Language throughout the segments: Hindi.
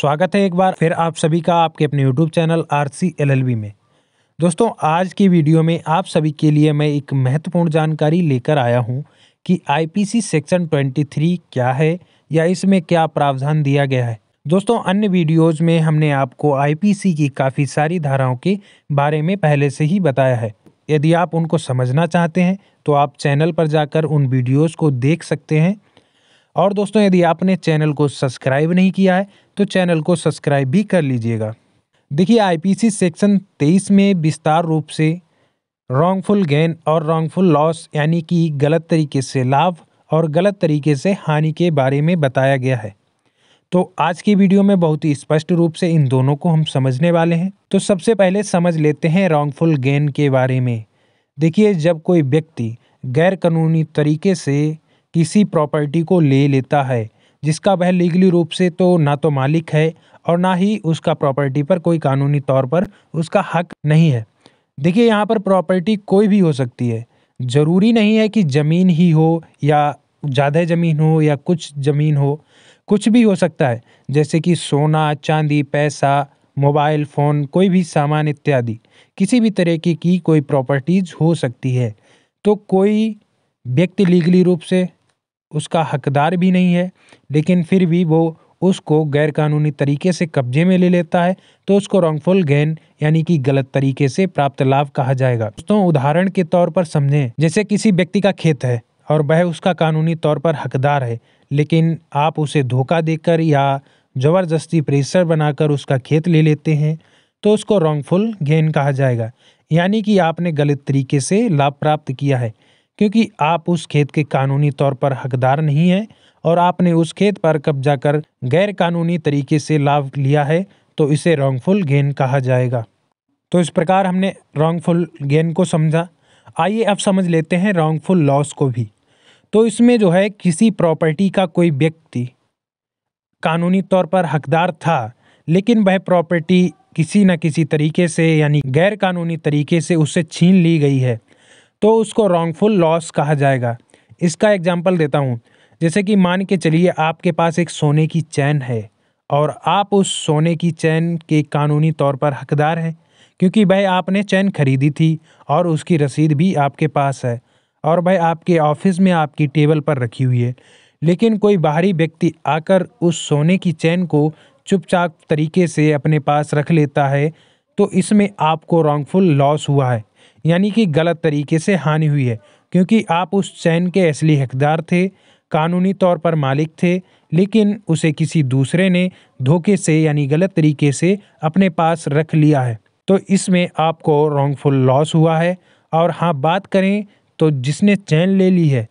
स्वागत है एक बार फिर आप सभी का आपके अपने YouTube channel R C L L B में दोस्तों आज की वीडियो में आप सभी के लिए मैं एक महत्वपूर्ण जानकारी लेकर आया हूं कि आईपीसी सेक्शन 23 क्या है या इसमें क्या प्रावधान दिया गया है दोस्तों अन्य वीडियोज़ में हमने आपको आईपीसी की काफ़ी सारी धाराओं के बारे में पहले से ही बताया है यदि आप उनको समझना चाहते हैं तो आप चैनल पर जाकर उन वीडियोज़ को देख सकते हैं और दोस्तों यदि आपने चैनल को सब्सक्राइब नहीं किया है तो चैनल को सब्सक्राइब भी कर लीजिएगा देखिए आईपीसी सेक्शन 23 में विस्तार रूप से रॉन्गफुल गेन और रॉन्गफुल लॉस यानी कि गलत तरीके से लाभ और गलत तरीके से हानि के बारे में बताया गया है तो आज की वीडियो में बहुत ही स्पष्ट रूप से इन दोनों को हम समझने वाले हैं तो सबसे पहले समझ लेते हैं रॉन्गफुल गेन के बारे में देखिए जब कोई व्यक्ति गैर कानूनी तरीके से किसी प्रॉपर्टी को ले लेता है जिसका वह लीगली रूप से तो ना तो मालिक है और ना ही उसका प्रॉपर्टी पर कोई कानूनी तौर पर उसका हक नहीं है देखिए यहाँ पर प्रॉपर्टी कोई भी हो सकती है ज़रूरी नहीं है कि ज़मीन ही हो या ज़्यादा ज़मीन हो या कुछ ज़मीन हो कुछ भी हो सकता है जैसे कि सोना चांदी पैसा मोबाइल फ़ोन कोई भी सामान इत्यादि किसी भी तरीके की कोई प्रॉपर्टीज़ हो सकती है तो कोई व्यक्ति लीगली रूप से उसका हकदार भी नहीं है लेकिन फिर भी वो उसको गैरकानूनी तरीके से कब्जे में ले लेता है तो उसको रॉन्गफुल गेन यानी कि गलत तरीके से प्राप्त लाभ कहा जाएगा दोस्तों उदाहरण के तौर पर समझें जैसे किसी व्यक्ति का खेत है और वह उसका कानूनी तौर पर हकदार है लेकिन आप उसे धोखा देकर या ज़बरदस्ती प्रेशर बनाकर उसका खेत ले लेते हैं तो उसको रॉन्गफुल गेन कहा जाएगा यानी कि आपने गलत तरीके से लाभ प्राप्त किया है क्योंकि आप उस खेत के कानूनी तौर पर हकदार नहीं हैं और आपने उस खेत पर कब्जा कर गैर कानूनी तरीके से लाभ लिया है तो इसे रॉन्गफुल गेन कहा जाएगा तो इस प्रकार हमने रॉन्गफुल गेन को समझा आइए अब समझ लेते हैं रॉन्गफुल लॉस को भी तो इसमें जो है किसी प्रॉपर्टी का कोई व्यक्ति कानूनी तौर पर हकदार था लेकिन वह प्रॉपर्टी किसी न किसी तरीके से यानी गैर कानूनी तरीके से उससे छीन ली गई है तो उसको रॉन्गफुल लॉस कहा जाएगा इसका एग्जाम्पल देता हूँ जैसे कि मान के चलिए आपके पास एक सोने की चैन है और आप उस सोने की चैन के कानूनी तौर पर हकदार हैं क्योंकि भाई आपने चैन खरीदी थी और उसकी रसीद भी आपके पास है और भाई आपके ऑफिस में आपकी टेबल पर रखी हुई है लेकिन कोई बाहरी व्यक्ति आकर उस सोने की चैन को चुपचाप तरीके से अपने पास रख लेता है तो इसमें आपको रॉन्गफुल लॉस हुआ है यानी कि गलत तरीके से हानि हुई है क्योंकि आप उस चैन के असली हकदार थे कानूनी तौर पर मालिक थे लेकिन उसे किसी दूसरे ने धोखे से यानी गलत तरीके से अपने पास रख लिया है तो इसमें आपको रॉन्गफुल लॉस हुआ है और हाँ बात करें तो जिसने चैन ले ली है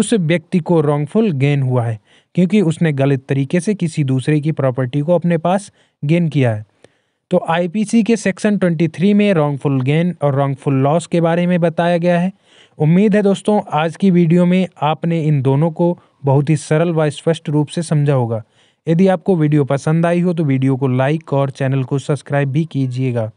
उस व्यक्ति को रॉन्गफुल गेन हुआ है क्योंकि उसने गलत तरीके से किसी दूसरे की प्रॉपर्टी को अपने पास गेन किया है तो आईपीसी के सेक्शन 23 में रॉन्गफुल गेन और रॉन्गफुल लॉस के बारे में बताया गया है उम्मीद है दोस्तों आज की वीडियो में आपने इन दोनों को बहुत ही सरल व स्पष्ट रूप से समझा होगा यदि आपको वीडियो पसंद आई हो तो वीडियो को लाइक और चैनल को सब्सक्राइब भी कीजिएगा